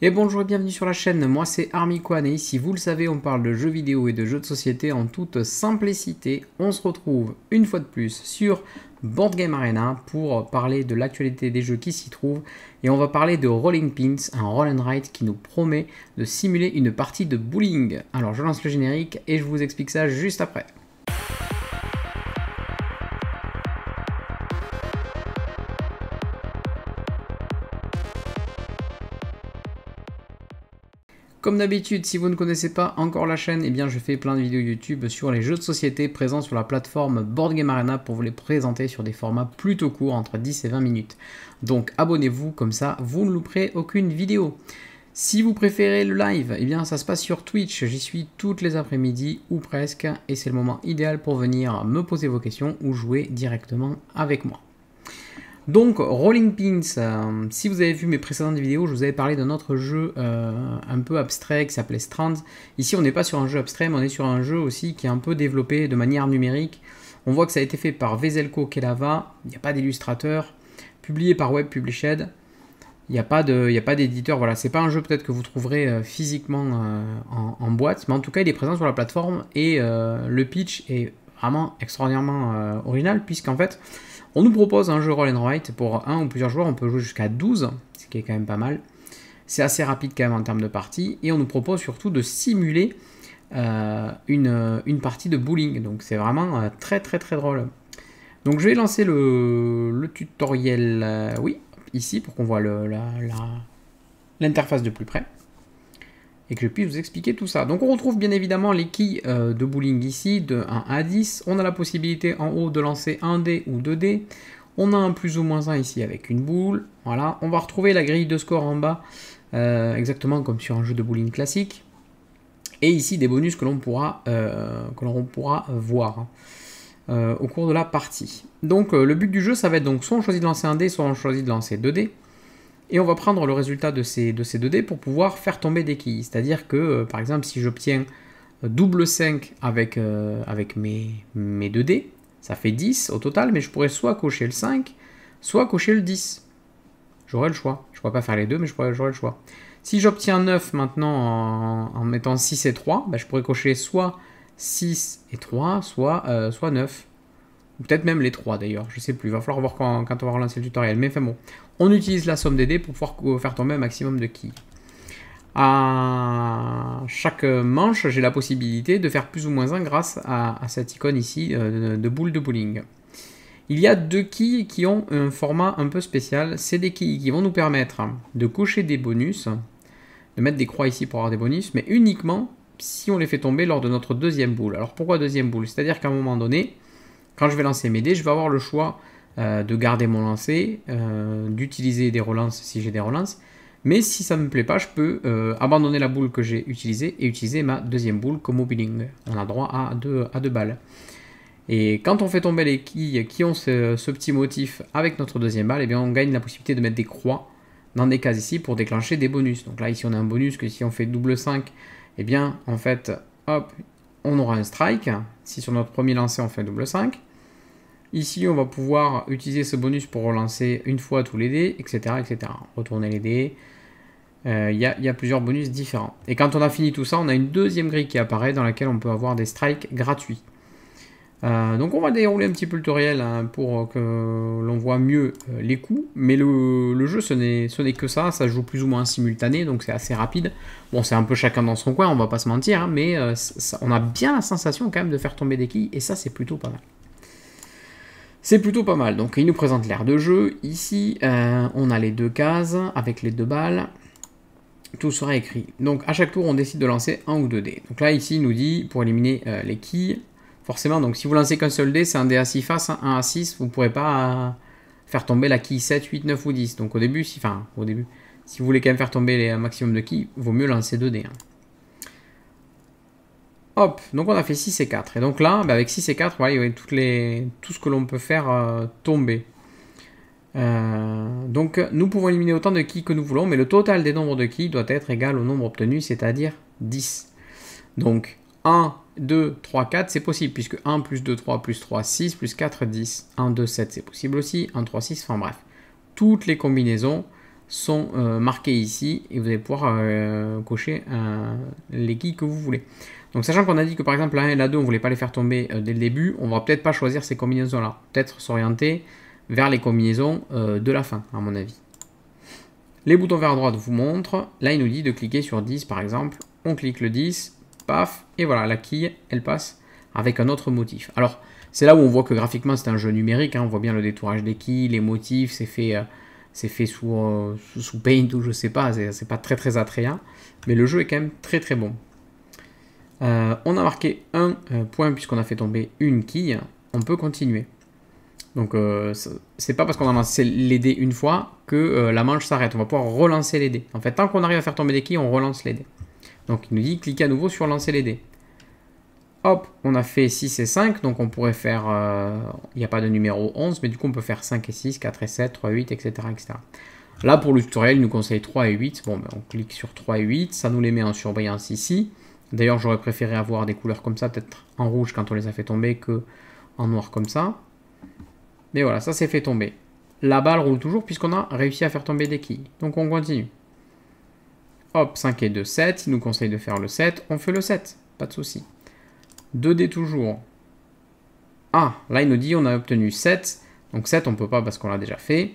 Et bonjour et bienvenue sur la chaîne, moi c'est Quan et ici vous le savez on parle de jeux vidéo et de jeux de société en toute simplicité. On se retrouve une fois de plus sur Board Game Arena pour parler de l'actualité des jeux qui s'y trouvent et on va parler de Rolling Pins, un roll and write qui nous promet de simuler une partie de bowling. Alors je lance le générique et je vous explique ça juste après. Comme d'habitude, si vous ne connaissez pas encore la chaîne, eh bien je fais plein de vidéos YouTube sur les jeux de société présents sur la plateforme Board Game Arena pour vous les présenter sur des formats plutôt courts, entre 10 et 20 minutes. Donc abonnez-vous, comme ça vous ne louperez aucune vidéo. Si vous préférez le live, eh bien ça se passe sur Twitch. J'y suis toutes les après-midi ou presque et c'est le moment idéal pour venir me poser vos questions ou jouer directement avec moi. Donc Rolling Pins, euh, si vous avez vu mes précédentes vidéos, je vous avais parlé d'un autre jeu euh, un peu abstrait qui s'appelait Strands. Ici on n'est pas sur un jeu abstrait, mais on est sur un jeu aussi qui est un peu développé de manière numérique. On voit que ça a été fait par Veselko Kelava, il n'y a pas d'illustrateur, publié par Web Published. Il n'y a pas d'éditeur, voilà, c'est pas un jeu peut-être que vous trouverez euh, physiquement en, en, boîte, mais en tout cas il est présent sur la plateforme et le pitch est vraiment extraordinairement original puisqu'en fait on nous propose un jeu roll and write pour un ou plusieurs joueurs, on peut jouer jusqu'à 12, ce qui est quand même pas mal. C'est assez rapide quand même en termes de partie, et on nous propose surtout de simuler euh, euh, une, partie de bowling, donc c'est vraiment euh, très très très drôle. Donc je vais lancer le, tutoriel, oui, ici pour qu'on voit l'interface la, de plus près et que je puisse vous expliquer tout ça. Donc on retrouve bien évidemment les keys euh, de bowling ici, de 1 à 10. On a la possibilité en haut de lancer un dé ou 2 dés. On a un plus ou moins 1 ici avec une boule. Voilà, on va retrouver la grille de score en bas, euh, exactement comme sur un jeu de bowling classique. Et ici des bonus que l'on pourra, euh, pourra voir. Hein, au cours de la partie. Donc le but du jeu ça va être donc soit on choisit de lancer un dé, soit on choisit de lancer 2 dés et on va prendre le résultat de ces, de ces deux dés pour pouvoir faire tomber des quilles. C'est-à-dire que, euh, par exemple, si j'obtiens euh, double 5 avec, euh, avec mes, mes deux dés, ça fait 10 au total, mais je pourrais soit cocher le 5, soit cocher le 10. J'aurais le choix. Je ne pourrais pas faire les deux, mais j'aurais le choix. Si j'obtiens 9 maintenant en, mettant 6 et 3, ben, je pourrais cocher soit 6 et 3, soit, soit 9 peut-être même les trois d'ailleurs, je ne sais plus. Il va falloir voir quand, on va relancer le tutoriel. Mais enfin bon, on utilise la somme des dés pour pouvoir faire tomber un maximum de quilles. À chaque manche, j'ai la possibilité de faire plus ou moins un grâce à, cette icône ici euh, de boule de bowling. Il y a deux quilles qui ont un format un peu spécial. C'est des quilles qui vont nous permettre de cocher des bonus, de mettre des croix ici pour avoir des bonus, mais uniquement si on les fait tomber lors de notre deuxième boule. Alors pourquoi deuxième boule C'est-à-dire qu'à un moment donné, quand je vais lancer mes dés, je vais avoir le choix euh, de garder mon lancer, euh, d'utiliser des relances si j'ai des relances. Mais si ça ne me plaît pas, je peux euh, abandonner la boule que j'ai utilisée et utiliser ma deuxième boule comme mobiling. On a droit à deux, à deux balles. Et quand on fait tomber les quilles qui ont ce, petit motif avec notre deuxième balle, eh bien on gagne la possibilité de mettre des croix dans des cases ici pour déclencher des bonus. Donc là, ici, on a un bonus que si on fait double 5, eh bien, en fait, hop, on aura un strike. Si sur notre premier lancer, on fait double 5, Ici, on va pouvoir utiliser ce bonus pour relancer une fois tous les dés, etc. etc. Retourner les dés. Il euh, y, a plusieurs bonus différents. Et quand on a fini tout ça, on a une deuxième grille qui apparaît dans laquelle on peut avoir des strikes gratuits. Euh, donc on va dérouler un petit peu le tutoriel hein, pour que l'on voit mieux euh, les coups, mais le, jeu ce n'est que ça, ça joue plus ou moins simultané, donc c'est assez rapide. Bon c'est un peu chacun dans son coin, on va pas se mentir, hein, mais on a bien la sensation quand même de faire tomber des quilles, et ça c'est plutôt pas mal. C'est plutôt pas mal. Donc il nous présente l'aire de jeu. Ici, euh, on a les deux cases avec les deux balles. Tout sera écrit. Donc à chaque tour, on décide de lancer un ou deux dés. Donc là, ici, il nous dit pour éliminer euh, les quilles. Forcément, donc si vous lancez qu'un seul dés c'est un dé à 6 faces, un 1 à 6, vous ne pourrez pas faire tomber la quille 7, 8, 9 ou 10. Donc au début, si, enfin, au début, si vous voulez quand même faire tomber les, un maximum de quilles, vaut mieux lancer deux dés. Hein. Hop, donc on a fait 6 et 4. Et donc là, bah, avec 6 et 4, il y aurait toutes les, tout ce que l'on peut faire euh, tomber. Euh, donc nous pouvons éliminer autant de qui que nous voulons, mais le total des nombres de qui doit être égal au nombre obtenu, c'est-à-dire 10. Donc 1, 2, 3, 4, c'est possible, puisque 1 plus 2, 3 plus 3, 6 plus 4, 10. 1, 2, 7, c'est possible aussi. 1, 3, 6, enfin bref. Toutes les combinaisons sont euh, marqués ici et vous allez pouvoir euh, cocher euh, les quilles que vous voulez. Donc sachant qu'on a dit que par exemple la 1 et la 2 on voulait pas les faire tomber dès le début, on va peut-être pas choisir ces combinaisons là, peut-être s'orienter vers les combinaisons de la fin à mon avis. Les boutons vers la droite vous montrent, là il nous dit de cliquer sur 10 par exemple, on clique le 10, paf, et voilà la quille elle passe avec un autre motif. Alors c'est là où on voit que graphiquement c'est un jeu numérique, hein. on voit bien le détourage des quilles, les motifs, c'est fait c'est fait euh, sous, sous, Paint ou je sais pas, c'est pas très très attrayant, mais le jeu est quand même très très bon. Euh, on a marqué un euh, point puisqu'on a fait tomber une quille, on peut continuer. Donc c'est pas parce qu'on a lancé les dés une fois que la manche s'arrête, on va pouvoir relancer les dés. En fait, tant qu'on arrive à faire tomber des quilles, on relance les dés. Donc il nous dit cliquez à nouveau sur lancer les dés. Hop, on a fait 6 et 5, donc on pourrait faire... Euh, il n'y a pas de numéro 11, mais du coup on peut faire 5 et 6, 4 et 7, 3 et 8, etc. Là, pour le tutoriel, il nous conseille 3 et 8. Bon, ben, on clique sur 3 et 8, ça nous les met en surbrillance ici. D'ailleurs, j'aurais préféré avoir des couleurs comme ça, peut-être en rouge quand on les a fait tomber, que en noir comme ça. Mais voilà, ça s'est fait tomber. La balle roule toujours puisqu'on a réussi à faire tomber des quilles. Donc on continue. Hop, 5 et 2, 7. Il nous conseille de faire le 7. On fait le 7, pas de souci. 2D toujours. Ah, là il nous dit on a obtenu 7. Donc 7 on ne peut pas parce qu'on l'a déjà fait.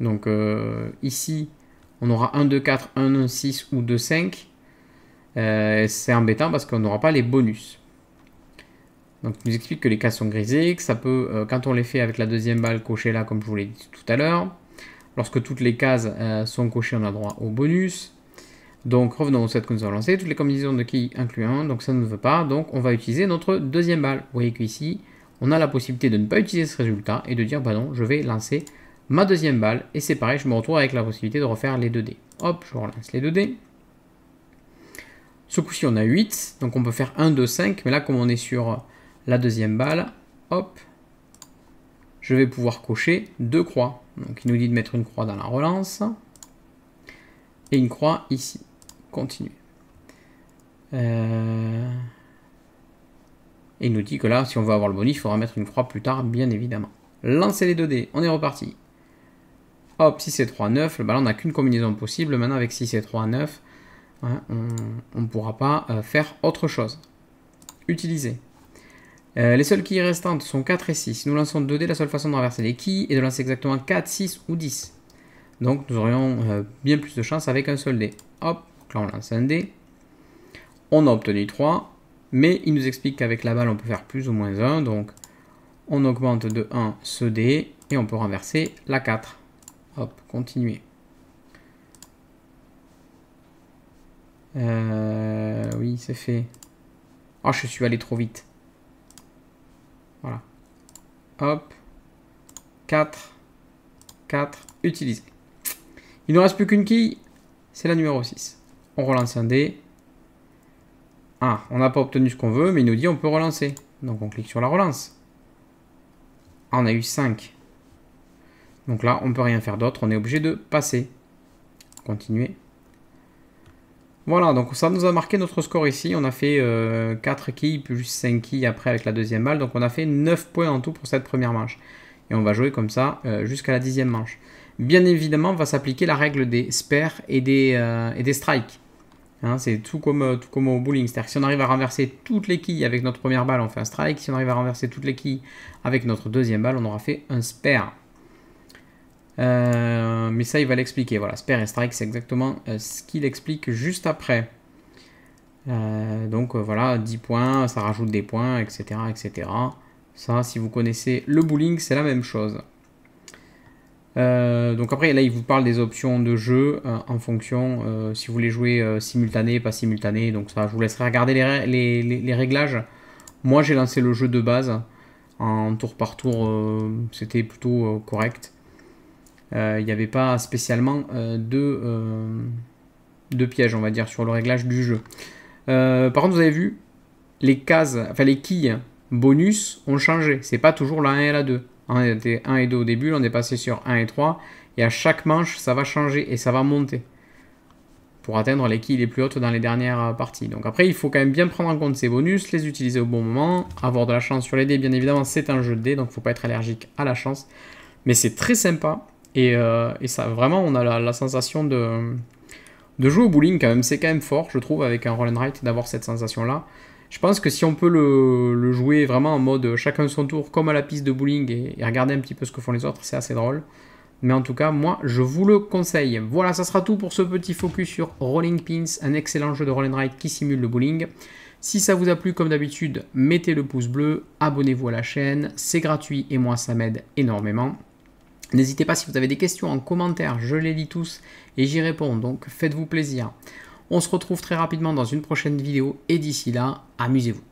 Donc euh, ici on aura 1, 2, 4, 1, 1, 6 ou 2, 5. Euh, c'est embêtant parce qu'on n'aura pas les bonus. Donc il nous explique que les cases sont grisées, que ça peut, euh, quand on les fait avec la deuxième balle, cochée là comme je vous l'ai dit tout à l'heure. Lorsque toutes les cases sont cochées, on a droit au bonus. Donc revenons au set que nous avons lancé, toutes les combinaisons de qui incluant, donc ça ne veut pas, donc on va utiliser notre deuxième balle. Vous voyez qu'ici, on a la possibilité de ne pas utiliser ce résultat et de dire bah non, je vais lancer ma deuxième balle et c'est pareil, je me retrouve avec la possibilité de refaire les 2 dés. Hop, je relance les 2 dés. Ce coup-ci, on a 8, donc on peut faire 1, 2, 5, mais là, comme on est sur la deuxième balle, hop, je vais pouvoir cocher deux croix. Donc, il nous dit de mettre une croix dans la relance et une croix ici. Continue. Et euh, il nous dit que là, si on veut avoir le bonus, il faudra mettre une croix plus tard, bien évidemment. Lancez les 2 dés, on est reparti. Hop, 6 et 3, 9. Là, on n'a qu'une combinaison possible. Maintenant, avec 6 et 3, 9, hein, on ne pourra pas euh, faire autre chose. Utiliser. Euh, les seules quilles restantes sont 4 et 6. Si nous lançons 2 dés, la seule façon de renverser les quilles est de lancer exactement 4, 6 ou 10. Donc nous aurions bien plus de chance avec un seul dé. Hop, donc là, on lance un dé. On a obtenu 3. Mais il nous explique qu'avec la balle, on peut faire plus ou moins 1. Donc, on augmente de 1 ce dé. Et on peut renverser la 4. Hop, continuer. Euh, oui, c'est fait. oh, je suis allé trop vite. Voilà. Hop. 4. 4. utilisé Il ne reste plus qu'une quille. C'est la numéro 6 on relance un dé. Ah, on n'a pas obtenu ce qu'on veut, mais il nous dit on peut relancer. Donc on clique sur la relance. Ah, on a eu 5. Donc là, on ne peut rien faire d'autre, on est obligé de passer. Continuer. Voilà, donc ça nous a marqué notre score ici. On a fait 4 euh, kills plus 5 kills après avec la deuxième balle. Donc on a fait 9 points en tout pour cette première manche. Et on va jouer comme ça euh, jusqu'à la dixième manche. Bien évidemment, va s'appliquer la règle des spares et des, euh, et des strikes. Hein, c'est tout comme, euh, comme au bowling. C'est-à-dire que si on arrive à renverser toutes les quilles avec notre première balle, on fait un strike. Si on arrive à renverser toutes les quilles avec notre deuxième balle, on aura fait un spare. Euh, mais ça, il va l'expliquer. Voilà, spare et strike, c'est exactement euh, ce qu'il explique juste après. donc voilà, 10 points, ça rajoute des points, etc. etc. Ça, si vous connaissez le bowling, c'est la même chose. Euh, donc après, là, il vous parle des options de jeu euh, en fonction euh, si vous voulez jouer simultané, pas simultané. Donc ça, je vous laisserai regarder les, réglages. Moi, j'ai lancé le jeu de base en tour par tour. C'était plutôt correct. Il n'y avait pas spécialement de, de pièges, on va dire, sur le réglage du jeu. par contre, vous avez vu, les cases, enfin les quilles bonus ont changé. C'est pas toujours la 1 et la 2. On était 1 et 2 au début, on est passé sur 1 et 3. Et à chaque manche, ça va changer et ça va monter pour atteindre les quilles les plus hautes dans les dernières euh, parties. Donc après, il faut quand même bien prendre en compte ces bonus, les utiliser au bon moment, avoir de la chance sur les dés. Bien évidemment, c'est un jeu de dés, donc il faut pas être allergique à la chance. Mais c'est très sympa et, euh, ça vraiment, on a la, sensation de, de jouer au bowling quand même. C'est quand même fort, je trouve, avec un roll and write d'avoir cette sensation là. Je pense que si on peut le, jouer vraiment en mode chacun son tour, comme à la piste de bowling, et, regarder un petit peu ce que font les autres, c'est assez drôle. Mais en tout cas, moi, je vous le conseille. Voilà, ça sera tout pour ce petit focus sur Rolling Pins, un excellent jeu de roll ride qui simule le bowling. Si ça vous a plu, comme d'habitude, mettez le pouce bleu, abonnez-vous à la chaîne, c'est gratuit et moi, ça m'aide énormément. N'hésitez pas si vous avez des questions en commentaire, je les lis tous et j'y réponds, donc faites-vous plaisir. On se retrouve très rapidement dans une prochaine vidéo et d'ici là, amusez-vous.